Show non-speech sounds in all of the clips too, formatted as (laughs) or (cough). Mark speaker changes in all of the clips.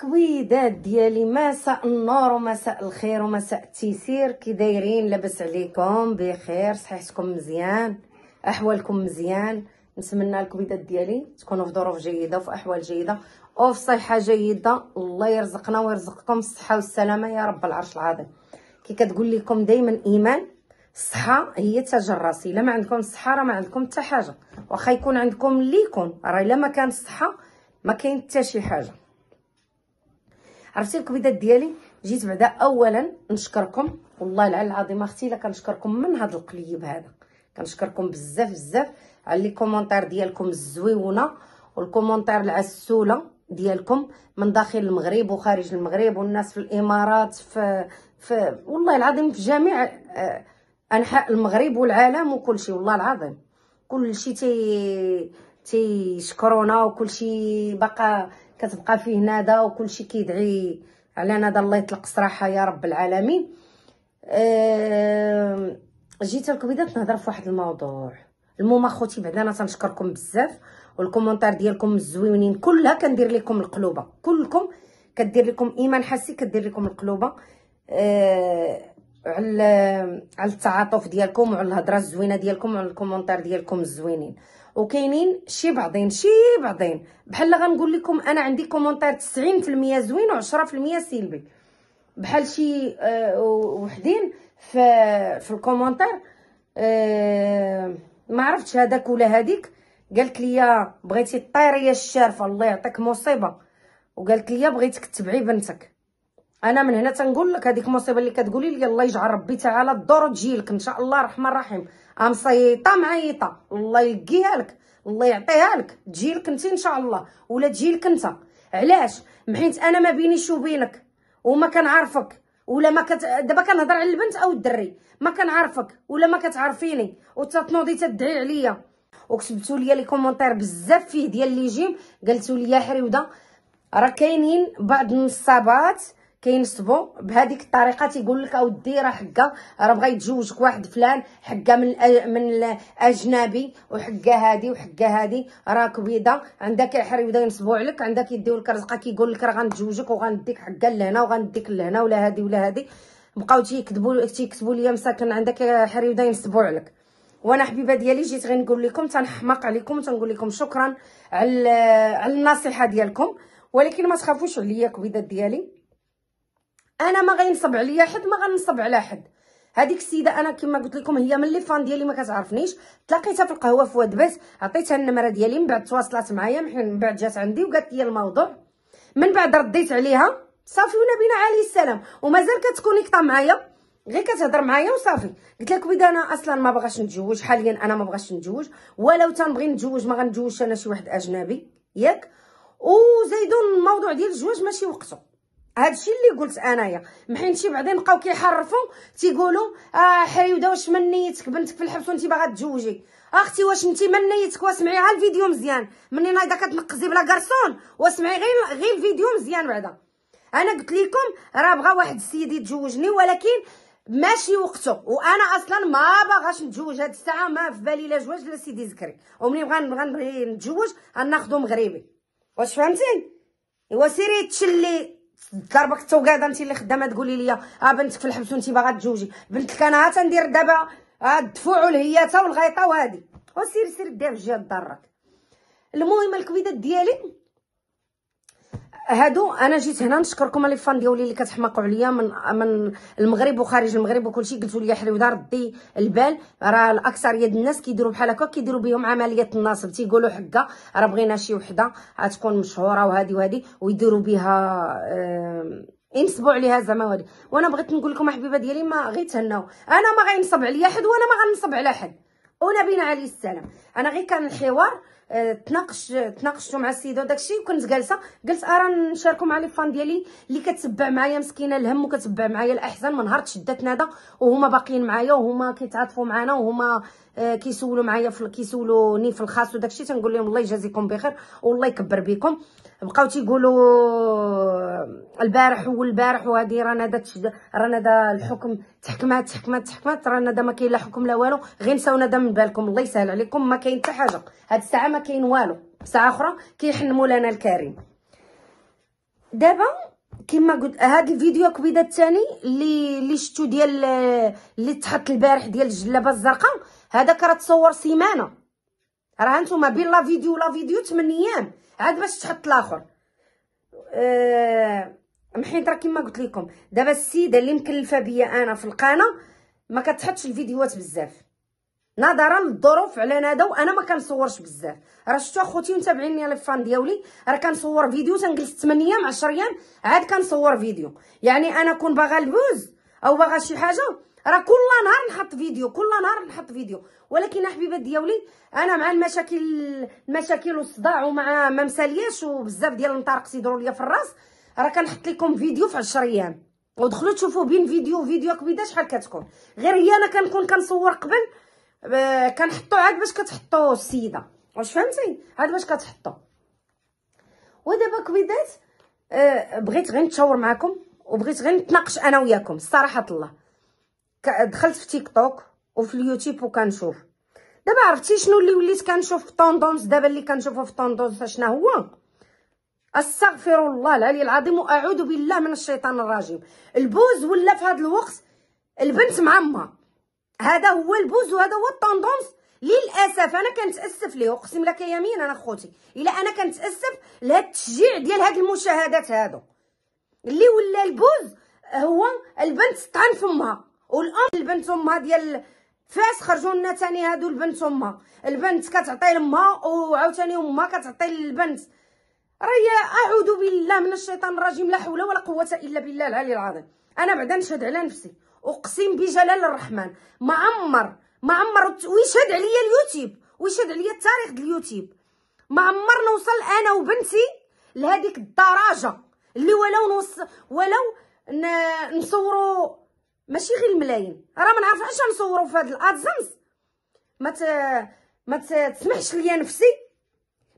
Speaker 1: كويدات ديالي مساء النور ومساء الخير ومساء التيسير كي دايرين لاباس عليكم بخير صحيحتكم مزيان احوالكم مزيان نتمنى الكويدات ديالي تكونوا في ظروف جيده وفي احوال جيده وفي صحه جيده الله يرزقنا ويرزقكم الصحه والسلامه يا رب العرش العظيم كي كتقول لكم دائما ايمان الصحه هي تاج الراس الا ما عندكم الصحه راه ما عندكم حتى حاجه واخا يكون عندكم اللي يكون راه الا ما كان الصحه ما كاين حتى شي حاجه عرفتي الكبيدات ديالي جيت بعدا اولا نشكركم والله العلي العظيم اختي الا كنشكركم من هذا القليب هذا كنشكركم بزاف بزاف على لي كومونتير ديالكم الزويونه والكومونتير العسوله ديالكم من داخل المغرب وخارج المغرب والناس في الامارات في, في والله العظيم في جميع آه، انحاء المغرب والعالم وكل شيء والله العظيم كل شيء تي تيشكرونا وكل شيء بقى كتبقى فيه ندى وكلشي كيدعي على ندى الله يطلق صراحه يا رب العالمين أه جيت الكويدات نهضر في واحد الموضوع المهم اخوتي بعدا انا تنشكركم بزاف والكومونتير ديالكم الزوينين كلها كندير لكم القلوبه كلكم كدير لكم ايمان حسي كدير لكم القلوبه أه على على التعاطف ديالكم وعلى الهضره الزوينه ديالكم وعلى الكومونتير ديالكم الزوينين وكاينين شي بعضين شي بعضين بحال غنقول لكم انا عندي كومونتير 90% زوين و10% سلبي بحال شي أه وحدين في في الكومونتير أه ما عرفتش هذاك ولا هذيك قالت لي بغيتي يا الشارفه الله يعطيك مصيبه وقالت لي بغيتك تبعي بنتك انا من هنا تنقول لك هذيك المصيبه اللي كتقولي لي الله يجعل ربي تعالى الدور تجيلك ان شاء الله الرحمن الرحيم صيطه معيطه الله يلقيها لك الله يعطيها لك تجيلك انت ان شاء الله ولا تجيلك انت علاش حيت انا ما شو وبينك وما كنعرفك ولا ما كت دابا كنهضر على البنت او الدري ما كنعرفك ولا ما كتعرفيني وتتنوضي تدعي عليا وكتبتوا لي لي كومونتير بزاف فيه ديال لي جيم قلتوا لي حريوده راه كاينين بعض النصابات كينصبوا بهذيك الطريقه تيقول لك اودي راه حكا راه بغا يتزوجك واحد فلان حكا من من الاجنبي وحكا هادي وحكا هادي راه بيضه عندك يحري بدا ينصبوا عليك عندك يديو لك رزقه كيقول لك راه غنتزوجك وغنديك حكا لهنا وغنديك لهنا ولا هادي ولا هادي بقاو تيكذبوا تيكتبوا لي مساكن عندك حري بدا ينصبوا عليك وانا حبيبه ديالي جيت نقول لكم تنحماق عليكم تنقول لكم شكرا على على النصيحه ديالكم ولكن ما تخافوش عليا كبيدات ديالي انا ما غينصب عليا حد ما غنصب على حد هذيك السيده انا كما قلت لكم هي من لي فان ديالي ما كتعرفنيش تلاقيتها في القهوه في واد باس عطيتها النمره ديالي من بعد تواصلات معايا من بعد جات عندي وقالت لي الموضوع من بعد رديت عليها صافي ونبينا عليه السلام ومازال كتكونيكطا معايا غير كتهضر معايا وصافي قلت لك بدا انا اصلا ما بغاش نتزوج حاليا انا ما بغاش نتزوج ولو تنبغي نتزوج ما غنتزوجش انا شي واحد اجنبي ياك وزيدون الموضوع ديال الزواج ماشي وقته هادشي اللي قلت انايا محين شي بعدين بقاو كيحرفوا تيقولوا اه حيوده واش من نيتك بنتك في الحبس وانت باغا تزوجي اختي واش انت من نيتك واسمعي على الفيديو مزيان مني نايضه كتنقزي بلا كارسون واسمعي غير غير الفيديو مزيان بعدا انا قلت لكم راه بغا واحد السيد يتزوجني ولكن ماشي وقته وانا اصلا ما باغاش نتزوج هاد الساعه ما في بالي لا زواج لا سيدي زكري ومني بغا نبغي نتزوج غناخذو مغربي واش فهمتي ايوا سيري تشلي ضربك التوقاده انت اللي خدامه تقولي لي اه بنتك في الحبس وانت باغا تجوجي بنتك انا ها تندير دابا الدفوع آه، والهياته والغيطه وهادي وسير سير دير في جهه ضرك المهم الكبيدات ديالي هادو انا جيت هنا نشكركم لي فان ديالي اللي كتحماقوا عليا من من المغرب وخارج المغرب وكلشي قلتوا لي حلو دار ردي البال راه الاكثريه ديال الناس كيديروا بحال هكا كيديروا بهم عمليه النصب تيقولوا حكا راه بغينا شي وحده غتكون مشهوره وهذه وهذه ويديروا بها آه ينصبوا عليها زعما وهادي وانا بغيت نقول لكم احبيبه ديالي ما غير تهناو انا ما غينصب عليا حد وانا ما غنصب على حد ونبينا عليه السلام انا غير كان الحوار تناقش تناقشتو مع السيده وداكشي وكنت جالسه قلت ارا نشاركو مع لي فان ديالي اللي كتبع معايا مسكينه الهم وكتبع معايا الاحزان من نهار تشدت ندى وهما باقيين معايا وهما كيتعاطفوا معانا وهما آه، كيسولوا معايا في كيسولوني في الخاص وداكشي تنقول لهم الله يجازيكم بخير والله يكبر بكم بقاو تيقولوا البارح والبارح وهذه رانا دا تشد رانا دا الحكم تحكمات تحكمات تحكمات رانا دا ما كاين لا حكم لا والو غير نساونا دا من بالكم الله يسهل عليكم ما كاين حتى حاجه هاد الساعه ما كاين والو ساعه اخرى كيحنموا لنا الكريم دابا كما قلت هاد الفيديو كبيده الثاني اللي اللي شفتو ديال اللي تحط البارح ديال الجلابه الزرقاء هذاك راه تصور سيمانه راه نتوما بين لا فيديو ولا فيديو 8 ايام عاد باش تحط الاخر أه محيط راه كما قلت لكم دابا السيده اللي مكلفه بيا انا في القناه ما كتحطش الفيديوهات بزاف نظرا للظروف على ندى وانا ما كنصورش بزاف راه شفتوا اخوتي متابعيني على الفان ديالي راه كنصور فيديو تنجلس 8 ايام 10 ايام عاد كنصور فيديو يعني انا كون باغا البوز او باغا شي حاجه راه كل نهار نحط فيديو كل نهار نحط فيديو ولكن احبيبات ديالي انا مع المشاكل المشاكل والصداع ومع ما مسالياش وبزاف ديال المطارق سيدروا ليا في الراس راه كنحط لكم فيديو في 10 ايام ودخلوا تشوفوا بين فيديو وفيديو كبيده شحال كتكون غير هي انا كنكون كنصور قبل آه، كنحطو عاد باش كتحطو السيده واش فهمتي عاد باش كتحطو ودابا كبيدات آه، بغيت غير نتشاور معكم وبغيت غير نتناقش انا وياكم صراحه الله دخلت في تيك توك وفي اليوتيوب وكنشوف دابا عرفتي شنو اللي وليت كنشوف في طوندونس دابا اللي كنشوفه في طوندونس شنو هو استغفر الله العلي العظيم واعوذ بالله من الشيطان الرجيم البوز ولا في هذا الوقت البنت مع امها هذا هو البوز وهذا هو الطوندونس للاسف انا كنتاسف ليه اقسم لك يمين انا خوتي الا انا كنتاسف لهاد التشجيع ديال هاد المشاهدات هادو اللي ولا البوز هو البنت طعن فمها والام البنت امها ديال فاس خرجوا لنا ثاني هادو البنت امها البنت كتعطي لامها وعاوتاني امها كتعطي للبنت راهي اعوذ بالله من الشيطان الرجيم لا حول ولا قوه الا بالله العلي العظيم انا بعدا نشهد على نفسي اقسم بجلال الرحمن ما عمر ما عمر ويشهد عليا اليوتيوب ويشهد عليا التاريخ ديال اليوتيوب ما عمر نوصل انا وبنتي لهذيك الدرجه اللي ولو نوص ولو نصوروا ماشي غير الملايين راه ما نعرفش نصوروا في هذا الادزنس ما ت... ما تسمحش ليا نفسي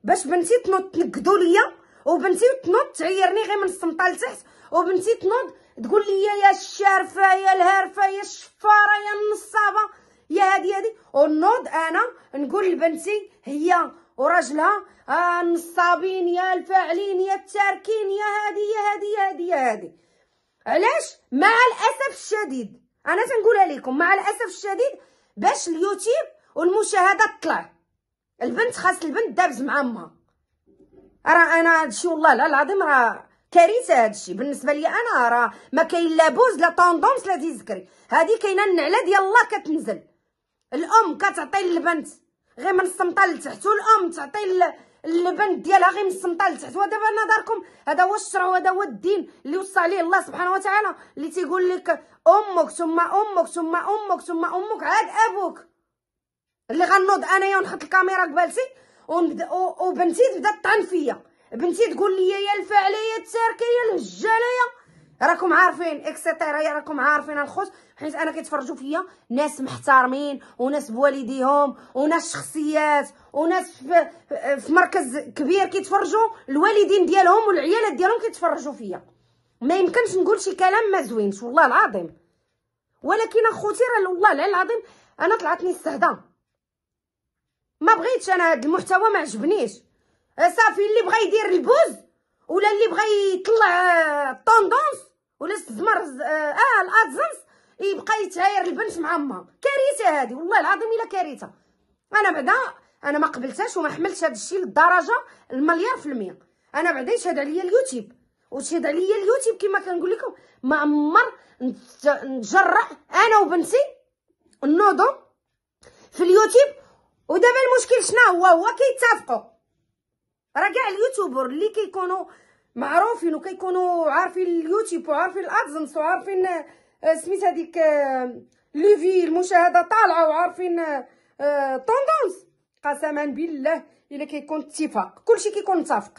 Speaker 1: باش بنتي تنوض تنكدو ليا وبنتي تنوض تعيرني غير من السمطه لتحت وبنتي تنوض تقول لي يا الشارفه يا الهارفه يا الشفاره يا النصابه يا هادي هادي ونوض انا نقول لبنتي هي وراجلها آه النصابين يا الفاعلين يا التاركين يا هادي يا هادي يا هادي يا هادي علاش مع الاسف الشديد انا تنقولها لكم مع الاسف الشديد باش اليوتيوب والمشاهدات طلعت البنت خاص البنت دابز مع امها راه انا هادشي والله لا العظيم راه كارثه هادشي بالنسبه لي انا راه ما كاين لا بوز لا طوندونس لا ديزكري هادي كاينه النعله ديال الله كتنزل الام كتعطي للبنت غير من الصمطه لتحت والام تعطي للبنت ديالها غير من الصمطه لتحت ودابا نظركم هذا هو الشرع وهذا هو الدين اللي وصى عليه الله سبحانه وتعالى اللي تيقول لك امك ثم امك ثم امك ثم امك عاد ابوك
Speaker 2: اللي غنوض انايا
Speaker 1: ونحط الكاميرا قبالتي ونبدا وبنتي تبدا تطعن فيا بنتي تقول لي يا الفعله يا التركه يا الهجاله راكم عارفين اكسيتيرا راكم عارفين الخوت حيت انا كيتفرجوا فيا ناس محترمين وناس بوالديهم وناس شخصيات وناس في, في مركز كبير كيتفرجوا الوالدين ديالهم والعيالات ديالهم كيتفرجوا فيا ما يمكنش نقول شي كلام ما زوينش والله العظيم ولكن اخوتي راه والله العظيم انا طلعتني السهده ما بغيتش انا هاد المحتوى ما عجبنيش صافي اللي بغى يدير البوز ولا اللي بغى يطلع آه، طوندونس ولا استثمار آه،, اه الادزنس يبقى يتهاير البنت مع امها كارثه هذه والله العظيم الا كارثه انا بعدا انا ما قبلتهاش وما حملتش هذا الشيء للدرجه المليار في المية انا بعدا يشهد عليا اليوتيوب وتشهد عليا اليوتيوب كما كنقول لكم ما عمر نتجرع انا وبنتي النوضو في اليوتيوب ودابا المشكل شنو هو هو كيتفقوا راه كاع اليوتيوبر اللي كيكونوا معروفين وكيكونوا عارفين اليوتيوب وعارفين الادزنس وعارفين آه، سميت هذيك آه، لوفي المشاهده طالعه وعارفين آه، طوندونس قسما بالله الا كيكون اتفاق كلشي كيكون متفق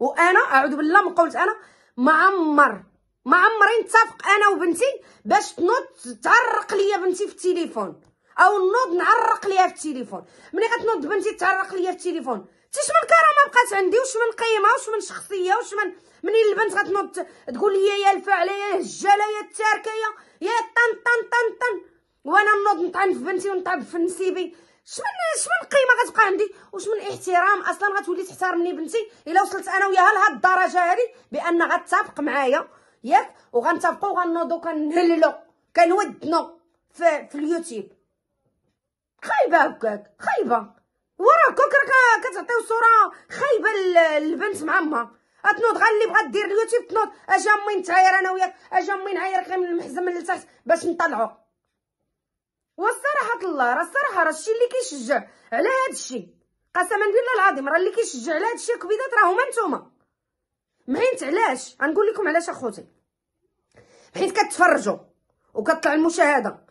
Speaker 1: وانا اعوذ بالله من قولت انا ما عمر ما عمري نتفق انا وبنتي باش تنوض تعرق ليا بنتي في التليفون او نوض نعرق ليها في التليفون ملي غتنوض بنتي تعرق ليا في التليفون تيش شمن كرامه بقات عندي وش من قيمه وش من شخصيه وش من منين البنت غتنوض تقول لي يا الفاعله يا الهجاله يا التاركه يا يا طن طن طن طن وانا نوض نطعن في بنتي ونطعن في نسيبي شمن شمن قيمه غتبقى عندي واش من احترام اصلا غتولي تحترمني بنتي الا وصلت انا وياها لهاد الدرجه هادي بان غتتفق معايا ياك وغنتفقوا وغنوضوا كنهللوا كنودنا في, في اليوتيوب خايبه هكاك خايبه وراكم راك كتعطيو صوره خايبه للبنت مع امها تنوض غير اللي بغات دير اليوتيوب تنوض اجا امي نتعاير انا وياك اجا امي نعايرك من المحزم من لتحت باش نطلعو والصراحه الله راه الصراحه راه الشيء اللي كيشجع على هذا الشيء قسما بالله العظيم راه اللي كيشجع على هذا الشيء كبيدات راه هما نتوما معينت علاش غنقول لكم علاش اخوتي حيت كتفرجوا وكطلع المشاهده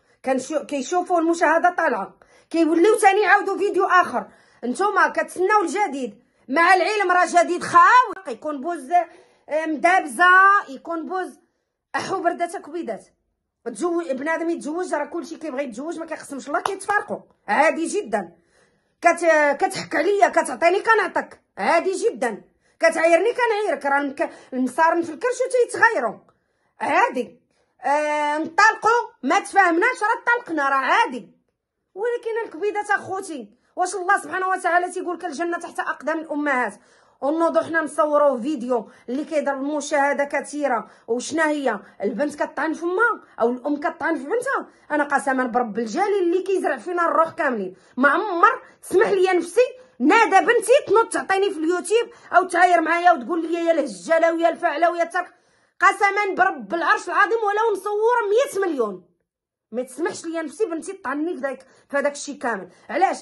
Speaker 1: كيشوفوا المشاهده طالعه كيوليو ثاني عاودوا فيديو اخر نتوما كتسناو الجديد مع العلم راه جديد خاوي يكون بوز آه، مدابزه يكون بوز احو بردات كبيدات تزوج بنادم يتزوج راه كلشي كيبغي يتزوج ما كيقسمش الله كيتفارقوا عادي جدا كت... كتحك عليا كتعطيني كنعطيك عادي جدا كتعايرني كنعايرك راه المك... المسارن في الكرش وتيتغايروا عادي آه... نطلقوا ما تفاهمناش راه طلقنا راه عادي ولكن الكبيدات اخوتي واش الله سبحانه وتعالى تيقول الجنه تحت اقدام الامهات ونوضو حنا نصوروا فيديو اللي كيضرب المشاهده كثيره وشنا هي البنت كطعن فمها او الام كطعن في بنتها انا قسما برب الجليل اللي كيزرع فينا الروح كاملين ما عمر تسمح لي نفسي نادى بنتي تنوض تعطيني في اليوتيوب او تعاير معايا وتقول لي يا الهجاله ويا الفعله ويا الترك قسما برب العرش العظيم ولو نصور 100 مليون ما تسمحش ليا نفسي بنتي طعني في داك في هذاك الشيء كامل علاش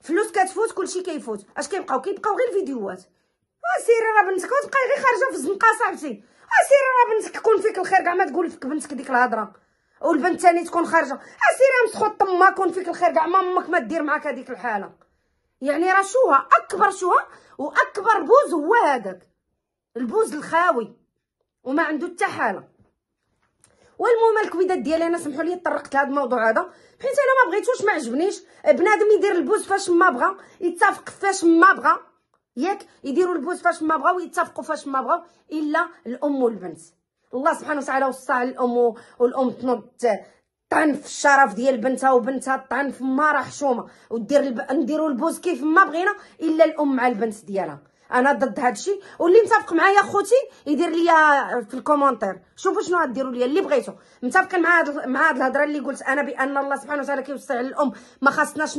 Speaker 1: فلوس كتفوت كلشي كيفوت اش كيبقاو كيبقاو غير الفيديوهات آه، سيري راه بنتك وتبقاي غير خارجه في الزنقه صاحبتي آه، سيري راه بنتك كون فيك الخير كاع ما تقول فيك بنتك ديك الهضره والبنت ثاني تكون خارجه آه، سيري مسخوط طما كون فيك الخير كاع ما امك ما دير معاك هذيك الحاله يعني راه شوها اكبر شوها واكبر بوز هو هذاك البوز الخاوي وما عنده حتى حاله والمهم الكويدات ديالي انا سمحوا لي طرقت لهذا الموضوع هذا حيت انا ما بغيتوش ما عجبنيش بنادم يدير البوز فاش ما بغى يتفق فاش ما بغى ياك يديروا البوز فاش ما بغاو يتفقوا فاش ما بغاو الا الام والبنت الله سبحانه وتعالى وصى على الام والام تنوض طعن في الشرف ديال بنتها وبنتها طعن في ما راه حشومه ودير الب... نديروا البوز كيف ما بغينا الا الام مع البنت ديالها انا ضد هادشي واللي متفق معايا خوتي يدير ليا في الكومونتير شوفوا شنو غديروا ليا اللي بغيتو متفقين مع هاد مع هاد الهضره اللي قلت انا بان الله سبحانه وتعالى كيوسع الام ما خاصناش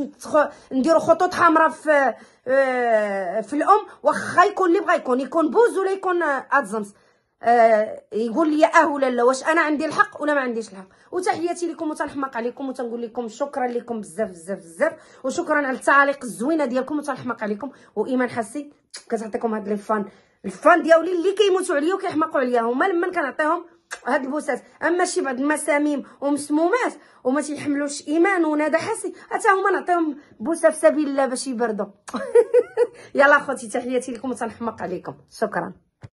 Speaker 1: نديروا خطوط حمراء في آه، في الام واخا يكون اللي بغا يكون يكون بوز ولا يكون آه، ادزنس آه يقول لي اه ولا لا واش انا عندي الحق ولا ما عنديش الحق وتحياتي لكم وتنحمق عليكم وتنقول لكم شكرا لكم بزاف بزاف بزاف وشكرا على التعاليق الزوينه ديالكم وتنحمق عليكم وايمان حسي كتعطيكم هاد لي فان الفان ديالي اللي كيموتوا عليا وكيحمقوا عليا هما لما كنعطيهم هاد البوسات اما شي بعض المساميم ومسمومات وما تيحملوش ايمان ونادى حسي حتى هما نعطيهم بوسه في سبيل الله باش يبردوا (laughs) يلا اخوتي تحياتي لكم وتنحمق عليكم شكرا